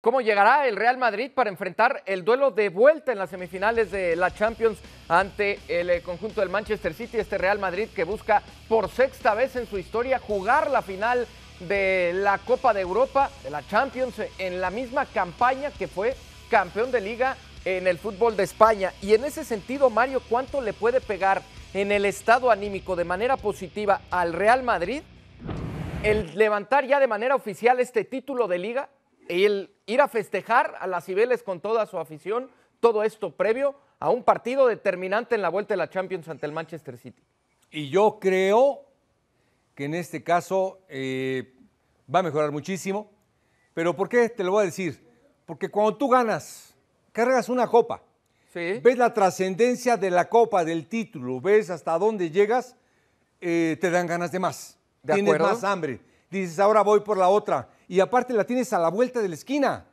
¿Cómo llegará el Real Madrid para enfrentar el duelo de vuelta en las semifinales de la Champions ante el eh, conjunto del Manchester City? Este Real Madrid que busca por sexta vez en su historia jugar la final de la Copa de Europa, de la Champions, eh, en la misma campaña que fue campeón de liga en el fútbol de España. Y en ese sentido, Mario, ¿cuánto le puede pegar en el estado anímico de manera positiva al Real Madrid el levantar ya de manera oficial este título de liga? el ir a festejar a las Cibeles con toda su afición, todo esto previo a un partido determinante en la vuelta de la Champions ante el Manchester City. Y yo creo que en este caso eh, va a mejorar muchísimo. Pero ¿por qué te lo voy a decir? Porque cuando tú ganas, cargas una copa, ves la trascendencia de la copa, del título, ves hasta dónde llegas, eh, te dan ganas de más. De Tienes más hambre dices, ahora voy por la otra. Y aparte la tienes a la vuelta de la esquina.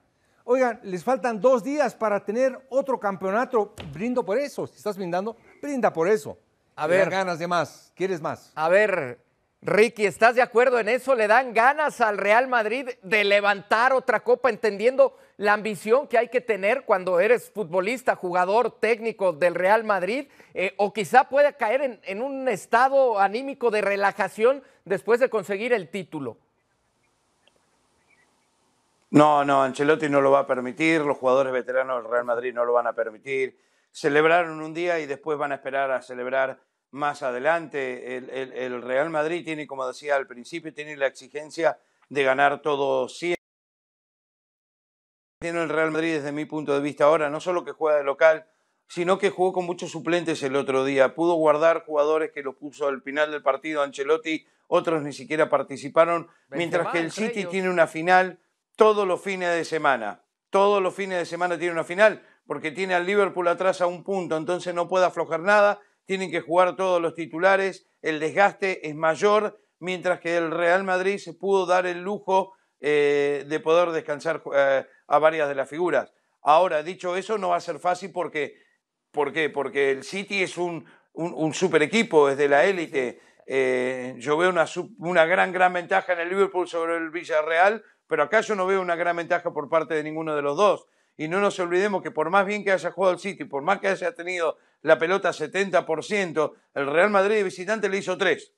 Oigan, les faltan dos días para tener otro campeonato. Brindo por eso. Si estás brindando, brinda por eso. A ver. ganas de más. ¿Quieres más? A ver, Ricky, ¿estás de acuerdo en eso? ¿Le dan ganas al Real Madrid de levantar otra copa, entendiendo la ambición que hay que tener cuando eres futbolista, jugador técnico del Real Madrid? Eh, ¿O quizá pueda caer en, en, un estado anímico de relajación después de conseguir el título? No, no, Ancelotti no lo va a permitir, los jugadores veteranos del Real Madrid no lo van a permitir. Celebraron un día y después van a esperar a celebrar más adelante. El, Real Madrid tiene, como decía al principio, tiene la exigencia de ganar todos siempre. Tiene el Real Madrid desde mi punto de vista ahora, no solo que juega de local, sino que jugó con muchos suplentes el otro día. Pudo guardar jugadores que los puso al final del partido Ancelotti, otros ni siquiera participaron, mientras que el City tiene una final todos los fines de semana. Todos los fines de semana tiene una final, porque tiene al Liverpool atrás a un punto, entonces no puede aflojar nada tienen que jugar todos los titulares, el desgaste es mayor, mientras que el Real Madrid se pudo dar el lujo eh, de poder descansar eh, a varias de las figuras. Ahora, dicho eso, no va a ser fácil porque, ¿por qué? Porque el City es un, super equipo, es de la élite. Eh, yo veo una, una gran, gran ventaja en el Liverpool sobre el Villarreal, pero acá yo no veo una gran ventaja por parte de ninguno de los dos. Y no nos olvidemos que por más bien que haya jugado el City, por más que haya tenido la pelota 70%, el Real Madrid de visitante le hizo 3.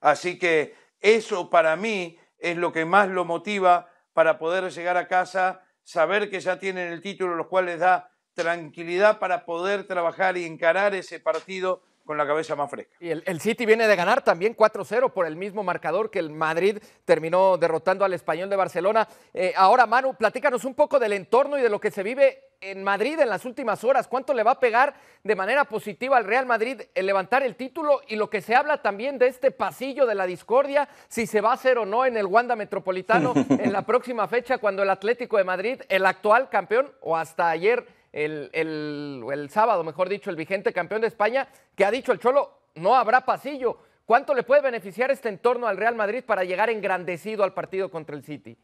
Así que eso para mí es lo que más lo motiva para poder llegar a casa, saber que ya tienen el título, cual les da tranquilidad para poder trabajar y encarar ese partido con la cabeza más fresca. Y el, City viene de ganar también 4-0 por el mismo marcador que el Madrid terminó derrotando al español de Barcelona. Eh, ahora, Manu, platícanos un poco del entorno y de lo que se vive en Madrid en las últimas horas. ¿Cuánto le va a pegar de manera positiva al Real Madrid el levantar el título y lo que se habla también de este pasillo de la discordia, si se va a hacer o no en el Wanda Metropolitano en la próxima fecha cuando el Atlético de Madrid, el actual campeón o hasta ayer el, sábado, mejor dicho, el vigente campeón de España, que ha dicho el Cholo, no habrá pasillo. ¿Cuánto le puede beneficiar este entorno al Real Madrid para llegar engrandecido al partido contra el City?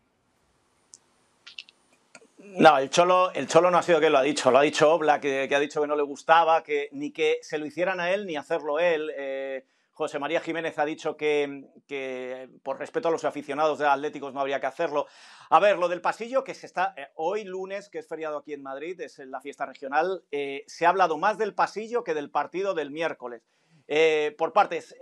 No, el Cholo, el Cholo no ha sido quien lo ha dicho, lo ha dicho Obla, que, ha dicho que no le gustaba, que ni que se lo hicieran a él ni hacerlo él. Eh, José María Jiménez ha dicho que, que por respeto a los aficionados de Atléticos no habría que hacerlo. A ver, lo del pasillo que se está eh, hoy lunes, que es feriado aquí en Madrid, es la fiesta regional, eh, se ha hablado más del pasillo que del partido del miércoles. Eh, por partes,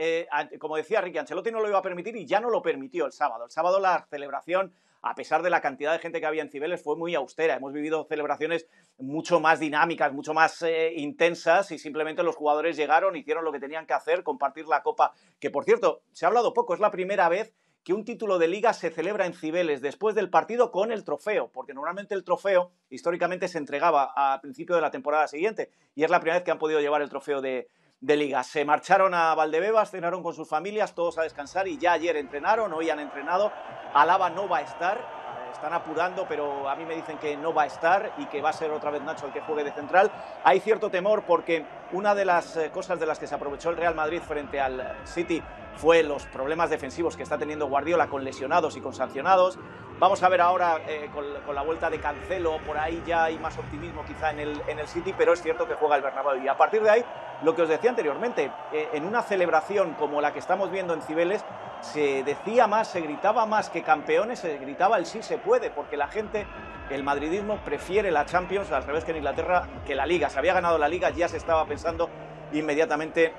como decía Ricky Ancelotti no lo iba a permitir y ya no lo permitió el sábado. El sábado la celebración a pesar de la cantidad de gente que había en Cibeles, fue muy austera. Hemos vivido celebraciones mucho más dinámicas, mucho más eh, intensas y simplemente los jugadores llegaron, hicieron lo que tenían que hacer, compartir la copa, que por cierto, se ha hablado poco, es la primera vez que un título de liga se celebra en Cibeles después del partido con el trofeo, porque normalmente el trofeo históricamente se entregaba a principio de la temporada siguiente y es la primera vez que han podido llevar el trofeo de, de liga. Se marcharon a Valdebebas, cenaron con sus familias, todos a descansar y ya ayer entrenaron, hoy han entrenado. Alaba no va a estar están apurando, pero a mí me dicen que no va a estar y que va a ser otra vez Nacho el que juegue de central. Hay cierto temor porque una de las eh, cosas de las que se aprovechó el Real Madrid frente al City fue los problemas defensivos que está teniendo Guardiola con lesionados y con sancionados. Vamos a ver ahora eh, con, la vuelta de Cancelo, por ahí ya hay más optimismo quizá en el, en el City, pero es cierto que juega el Bernabéu. Y a partir de ahí, lo que os decía anteriormente, eh, en una celebración como la que estamos viendo en Cibeles, se decía más, se gritaba más que campeones, se gritaba el sí se puede, porque la gente, el madridismo prefiere la Champions al revés que en Inglaterra, que la Liga. Se había ganado la Liga, ya se estaba pensando inmediatamente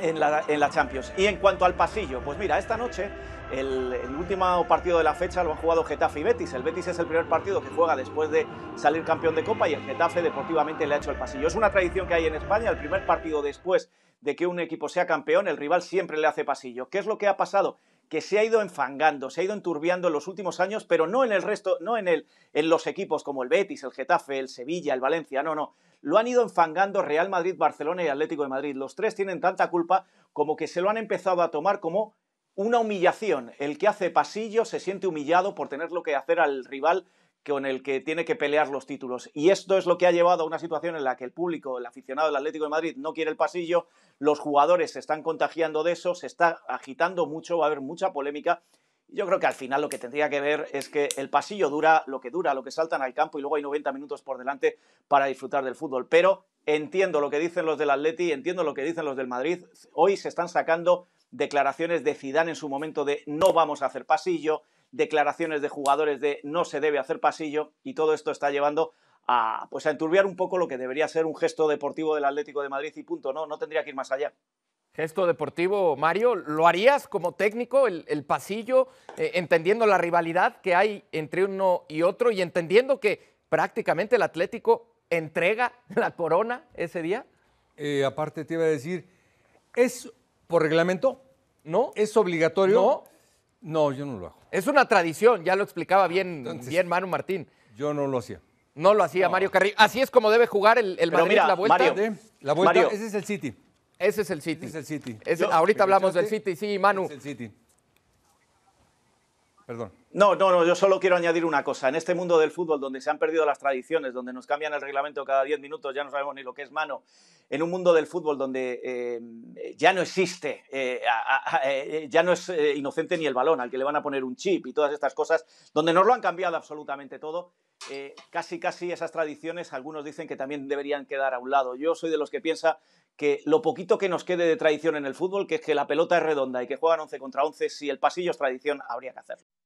en la, en la Champions. Y en cuanto al pasillo, pues mira, esta noche el, último partido de la fecha lo han jugado Getafe y Betis. El Betis es el primer partido que juega después de salir campeón de Copa y el Getafe deportivamente le ha hecho el pasillo. Es una tradición que hay en España, el primer partido después de que un equipo sea campeón, el rival siempre le hace pasillo. ¿Qué es lo que ha pasado? que se ha ido enfangando, se ha ido enturbiando en los últimos años, pero no en el resto, no en, el, en los equipos como el Betis, el Getafe, el Sevilla, el Valencia, no, no. Lo han ido enfangando Real Madrid, Barcelona y Atlético de Madrid. Los tres tienen tanta culpa como que se lo han empezado a tomar como una humillación. El que hace pasillo se siente humillado por tener lo que hacer al rival con el que tiene que pelear los títulos. Y esto es lo que ha llevado a una situación en la que el público, el aficionado del Atlético de Madrid, no quiere el pasillo, los jugadores se están contagiando de eso, se está agitando mucho, va a haber mucha polémica. Yo creo que al final lo que tendría que ver es que el pasillo dura lo que dura, lo que saltan al campo y luego hay 90 minutos por delante para disfrutar del fútbol. Pero entiendo lo que dicen los del Atleti, entiendo lo que dicen los del Madrid. Hoy se están sacando declaraciones de Zidane en su momento de no vamos a hacer pasillo, declaraciones de jugadores de no se debe hacer pasillo y todo esto está llevando a pues a enturbiar un poco lo que debería ser un gesto deportivo del Atlético de Madrid y punto, no no tendría que ir más allá. Gesto deportivo, Mario, ¿lo harías como técnico el, pasillo, eh, entendiendo la rivalidad que hay entre uno y otro y entendiendo que prácticamente el Atlético entrega la corona ese día? Eh, aparte te iba a decir, es por reglamento? No. ¿Es obligatorio? No. yo no lo hago. Es una tradición, ya lo explicaba bien, bien Manu Martín. Yo no lo hacía. No lo hacía Mario Carrillo. Así es como debe jugar el, el Madrid la vuelta. Mario, la ese es el City. Ese es el City. Ese es el City. ahorita hablamos del City, sí, Manu. Es el City. Perdón. No, no, no, yo solo quiero añadir una cosa. En este mundo del fútbol, donde se han perdido las tradiciones, donde nos cambian el reglamento cada 10 minutos, ya no sabemos ni lo que es mano, en un mundo del fútbol donde em, ya no existe, eh, eh, ya no es eh, inocente ni el balón, al que le van a poner un chip y todas estas cosas, donde nos lo han cambiado absolutamente todo, casi casi esas tradiciones, algunos dicen que también deberían quedar a un lado. Yo soy de los que piensa que lo poquito que nos quede de tradición en el fútbol, que es que la pelota es redonda y que juegan 11 contra 11, si el pasillo es tradición, habría que hacerlo.